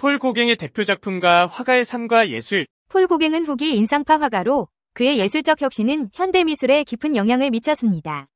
폴 고갱의 대표 작품과 화가의 삶과 예술 폴 고갱은 후기 인상파 화가로 그의 예술적 혁신은 현대미술에 깊은 영향을 미쳤습니다.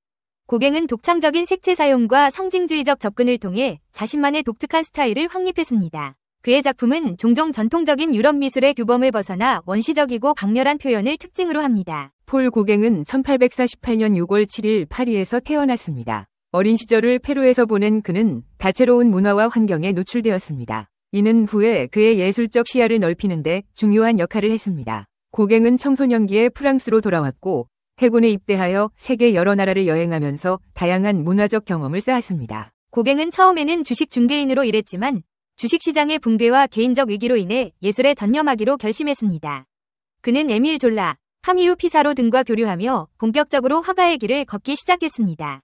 고갱은 독창적인 색채 사용과 상징주의적 접근을 통해 자신만의 독특한 스타일을 확립했습니다. 그의 작품은 종종 전통적인 유럽 미술의 규범을 벗어나 원시적이고 강렬한 표현을 특징으로 합니다. 폴 고갱은 1848년 6월 7일 파리에서 태어났습니다. 어린 시절을 페루에서 보낸 그는 다채로운 문화와 환경에 노출되었습니다. 이는 후에 그의 예술적 시야를 넓히는데 중요한 역할을 했습니다. 고갱은 청소년기에 프랑스로 돌아왔고 해군에 입대하여 세계 여러 나라를 여행하면서 다양한 문화적 경험을 쌓았습니다. 고갱은 처음에는 주식 중개인으로 일했지만 주식시장의 붕괴와 개인적 위기로 인해 예술에 전념하기로 결심했습니다. 그는 에밀 졸라, 카미유 피사로 등과 교류하며 본격적으로 화가의 길을 걷기 시작했습니다.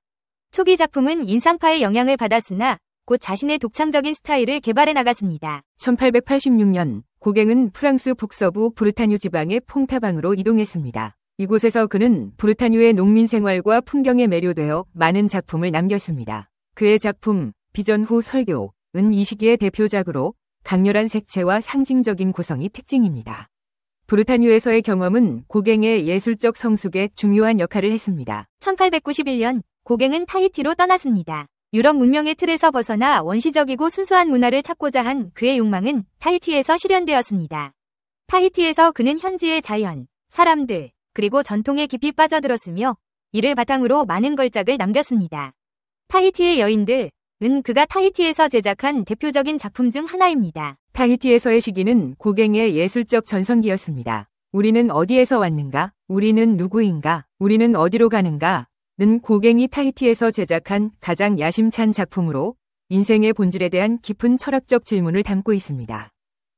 초기 작품은 인상파의 영향을 받았으나 곧 자신의 독창적인 스타일을 개발해 나갔습니다. 1886년 고갱은 프랑스 북서부 부르타뉴 지방의 퐁타방으로 이동했습니다. 이곳에서 그는 부르타뉴의 농민 생활과 풍경에 매료되어 많은 작품을 남겼습니다. 그의 작품 비전 후 설교, 은 이 시기의 대표작으로 강렬한 색채와 상징적인 구성이 특징입니다. 부르타뉴에서의 경험은 고갱의 예술적 성숙에 중요한 역할을 했습니다. 1891년 고갱은 타이티로 떠났습니다. 유럽 문명의 틀에서 벗어나 원시적이고 순수한 문화를 찾고자 한 그의 욕망은 타히티에서 실현되었습니다. 타히티에서 그는 현지의 자연, 사람들, 그리고 전통에 깊이 빠져들었으며 이를 바탕으로 많은 걸작을 남겼습니다. 타히티의 여인들, 은 그가 타히티에서 제작한 대표적인 작품 중 하나입니다. 타히티에서의 시기는 고갱의 예술적 전성기였습니다. 우리는 어디에서 왔는가? 우리는 누구인가? 우리는 어디로 가는가? 는 고갱이 타히티에서 제작한 가장 야심찬 작품으로 인생의 본질에 대한 깊은 철학적 질문을 담고 있습니다.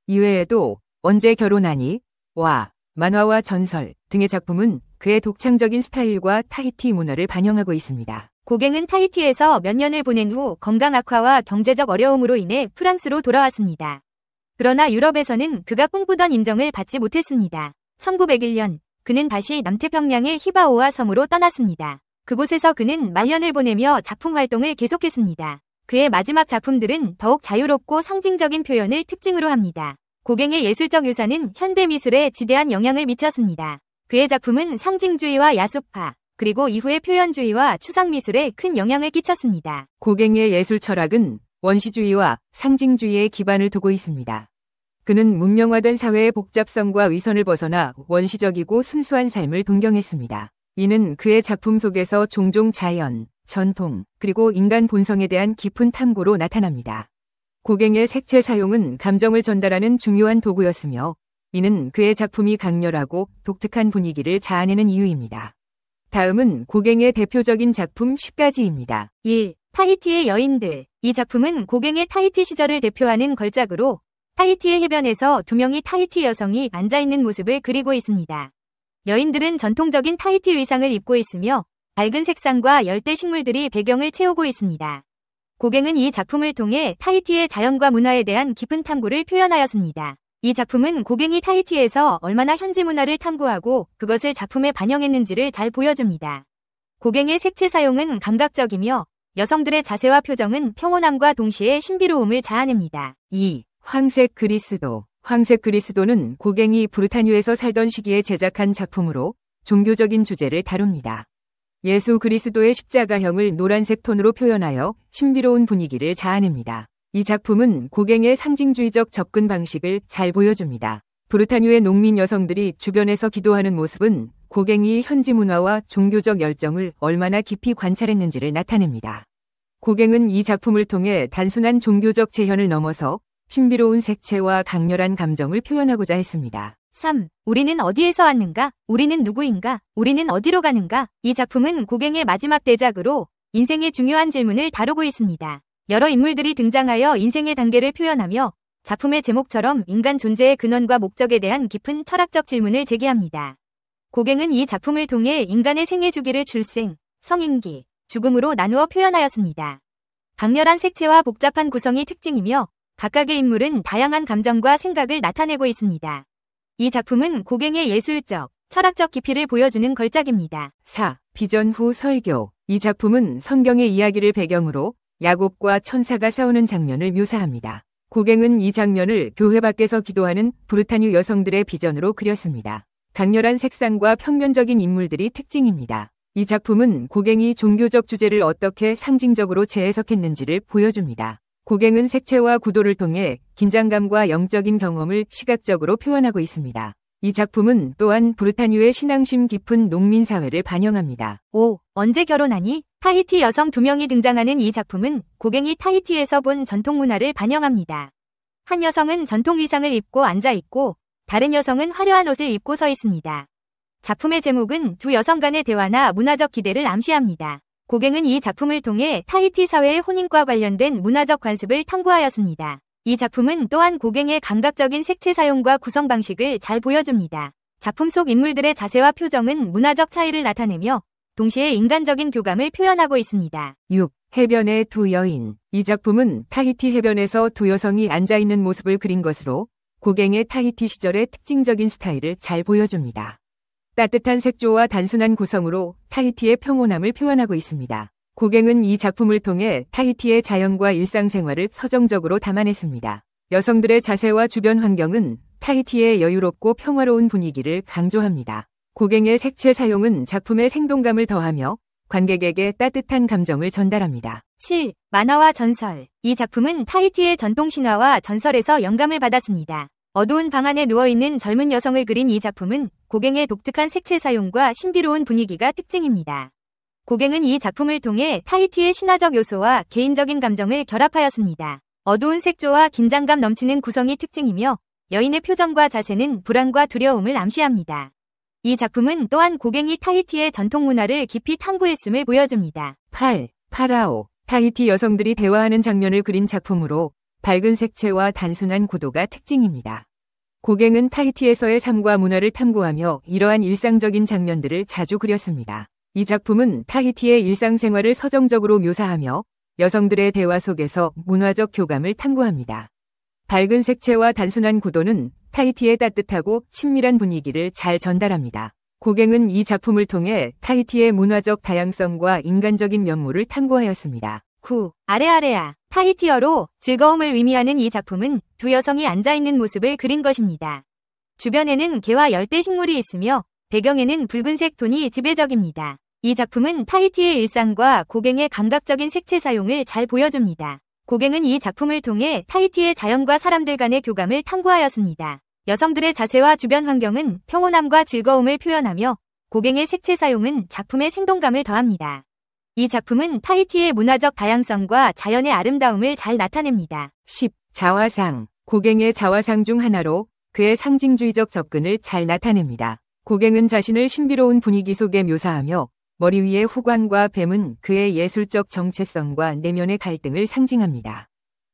이외에도 언제 결혼하니? 와, 만화와 전설 등의 작품은 그의 독창적인 스타일과 타히티 문화를 반영하고 있습니다. 고갱은 타히티에서 몇 년을 보낸 후 건강 악화와 경제적 어려움으로 인해 프랑스로 돌아왔습니다. 그러나 유럽에서는 그가 꿈꾸던 인정을 받지 못했습니다. 1901년 그는 다시 남태평양의 히바오아 섬으로 떠났습니다. 그곳에서 그는 말년을 보내며 작품 활동을 계속했습니다. 그의 마지막 작품들은 더욱 자유롭고 상징적인 표현을 특징으로 합니다. 고갱의 예술적 유산은 현대미술에 지대한 영향을 미쳤습니다. 그의 작품은 상징주의와 야수파, 그리고 이후의 표현주의와 추상미술에 큰 영향을 끼쳤습니다. 고갱의 예술 철학은 원시주의와 상징주의의 기반을 두고 있습니다. 그는 문명화된 사회의 복잡성과 위선을 벗어나 원시적이고 순수한 삶을 동경했습니다. 이는 그의 작품 속에서 종종 자연, 전통, 그리고 인간 본성에 대한 깊은 탐구로 나타납니다. 고갱의 색채 사용은 감정을 전달하는 중요한 도구였으며 이는 그의 작품이 강렬하고 독특한 분위기를 자아내는 이유입니다. 다음은 고갱의 대표적인 작품 10가지입니다. 1. 타히티의 여인들 이 작품은 고갱의 타이티 시절을 대표하는 걸작으로 타이티의 해변에서 두 명의 타이티 여성이 앉아있는 모습을 그리고 있습니다. 여인들은 전통적인 타이티 의상을 입고 있으며 밝은 색상과 열대 식물들이 배경을 채우고 있습니다. 고갱은 이 작품을 통해 타이티의 자연과 문화에 대한 깊은 탐구를 표현하였습니다. 이 작품은 고갱이 타이티에서 얼마나 현지 문화를 탐구하고 그것을 작품에 반영했는지를 잘 보여줍니다. 고갱의 색채 사용은 감각적이며 여성들의 자세와 표정은 평온함과 동시에 신비로움을 자아냅니다. 2. 황색 그리스도 황색 그리스도는 고갱이 부르타뉴에서 살던 시기에 제작한 작품으로 종교적인 주제를 다룹니다. 예수 그리스도의 십자가형을 노란색 톤으로 표현하여 신비로운 분위기를 자아냅니다. 이 작품은 고갱의 상징주의적 접근 방식을 잘 보여줍니다. 부르타뉴의 농민 여성들이 주변에서 기도하는 모습은 고갱이 현지 문화와 종교적 열정을 얼마나 깊이 관찰했는지를 나타냅니다. 고갱은 이 작품을 통해 단순한 종교적 재현을 넘어서 신비로운 색채와 강렬한 감정을 표현하고자 했습니다. 3. 우리는 어디에서 왔는가? 우리는 누구인가? 우리는 어디로 가는가? 이 작품은 고갱의 마지막 대작으로 인생의 중요한 질문을 다루고 있습니다. 여러 인물들이 등장하여 인생의 단계를 표현하며 작품의 제목처럼 인간 존재의 근원과 목적에 대한 깊은 철학적 질문을 제기합니다. 고갱은 이 작품을 통해 인간의 생애 주기를 출생, 성인기, 죽음으로 나누어 표현하였습니다. 강렬한 색채와 복잡한 구성이 특징이며 각각의 인물은 다양한 감정과 생각을 나타내고 있습니다. 이 작품은 고갱의 예술적, 철학적 깊이를 보여주는 걸작입니다. 4. 비전 후 설교 이 작품은 성경의 이야기를 배경으로 야곱과 천사가 싸우는 장면을 묘사합니다. 고갱은 이 장면을 교회 밖에서 기도하는 부르타뉴 여성들의 비전으로 그렸습니다. 강렬한 색상과 평면적인 인물들이 특징입니다. 이 작품은 고갱이 종교적 주제를 어떻게 상징적으로 재해석했는지를 보여줍니다. 고갱은 색채와 구도를 통해 긴장감과 영적인 경험을 시각적으로 표현하고 있습니다. 이 작품은 또한 브르타뉴의 신앙심 깊은 농민 사회를 반영합니다. 5. 언제 결혼하니? 타히티 여성 두 명이 등장하는 이 작품은 고갱이 타히티에서 본 전통 문화를 반영합니다. 한 여성은 전통 의상을 입고 앉아 있고 다른 여성은 화려한 옷을 입고 서 있습니다. 작품의 제목은 두 여성 간의 대화나 문화적 기대를 암시합니다. 고갱은 이 작품을 통해 타히티 사회의 혼인과 관련된 문화적 관습을 탐구하였습니다. 이 작품은 또한 고갱의 감각적인 색채 사용과 구성 방식을 잘 보여줍니다. 작품 속 인물들의 자세와 표정은 문화적 차이를 나타내며 동시에 인간적인 교감을 표현하고 있습니다. 6. 해변의 두 여인 이 작품은 타히티 해변에서 두 여성이 앉아있는 모습을 그린 것으로 고갱의 타히티 시절의 특징적인 스타일을 잘 보여줍니다. 따뜻한 색조와 단순한 구성으로 타히티의 평온함을 표현하고 있습니다. 고갱은 이 작품을 통해 타히티의 자연과 일상생활을 서정적으로 담아냈습니다. 여성들의 자세와 주변 환경은 타히티의 여유롭고 평화로운 분위기를 강조합니다. 고갱의 색채 사용은 작품의 생동감을 더하며 관객에게 따뜻한 감정을 전달합니다. 7. 만화와 전설. 이 작품은 타히티의 전통 신화와 전설에서 영감을 받았습니다. 어두운 방 안에 누워있는 젊은 여성을 그린 이 작품은 고갱의 독특한 색채 사용과 신비로운 분위기가 특징입니다. 고갱은 이 작품을 통해 타히티의 신화적 요소와 개인적인 감정을 결합하였습니다. 어두운 색조와 긴장감 넘치는 구성이 특징이며 여인의 표정과 자세는 불안과 두려움을 암시합니다. 이 작품은 또한 고갱이 타히티의 전통 문화를 깊이 탐구했음을 보여줍니다. 8. 파라오 타히티 여성들이 대화하는 장면을 그린 작품으로 밝은 색채와 단순한 구도가 특징입니다. 고갱은 타히티에서의 삶과 문화를 탐구하며 이러한 일상적인 장면들을 자주 그렸습니다. 이 작품은 타히티의 일상생활을 서정적으로 묘사하며 여성들의 대화 속에서 문화적 교감을 탐구합니다. 밝은 색채와 단순한 구도는 타히티의 따뜻하고 친밀한 분위기를 잘 전달합니다. 고갱은 이 작품을 통해 타히티의 문화적 다양성과 인간적인 면모를 탐구하였습니다. 9. 아레아레아 타히티어로 즐거움을 의미하는 이 작품은 두 여성이 앉아있는 모습을 그린 것입니다. 주변에는 개와 열대 식물이 있으며 배경에는 붉은색 톤이 지배적입니다. 이 작품은 타히티의 일상과 고갱의 감각적인 색채 사용을 잘 보여줍니다. 고갱은 이 작품을 통해 타히티의 자연과 사람들 간의 교감을 탐구하였습니다. 여성들의 자세와 주변 환경은 평온함과 즐거움을 표현하며 고갱의 색채 사용은 작품의 생동감을 더합니다. 이 작품은 타히티의 문화적 다양성과 자연의 아름다움을 잘 나타냅니다. 10. 자화상. 고갱의 자화상 중 하나로 그의 상징주의적 접근을 잘 나타냅니다. 고갱은 자신을 신비로운 분위기 속에 묘사하며 머리 위의 후광과 뱀은 그의 예술적 정체성과 내면의 갈등을 상징합니다.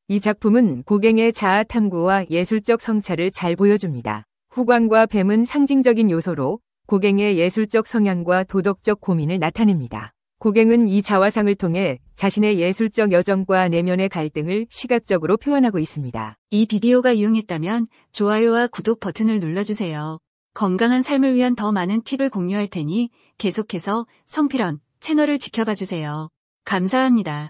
이 작품은 고갱의 자아 탐구와 예술적 성찰을 잘 보여줍니다. 후광과 뱀은 상징적인 요소로 고갱의 예술적 성향과 도덕적 고민을 나타냅니다. 고갱은 이 자화상을 통해 자신의 예술적 여정과 내면의 갈등을 시각적으로 표현하고 있습니다. 이 비디오가 유용했다면 좋아요와 구독 버튼을 눌러주세요. 건강한 삶을 위한 더 많은 팁을 공유할 테니 계속해서 성필원 채널을 지켜봐 주세요. 감사합니다.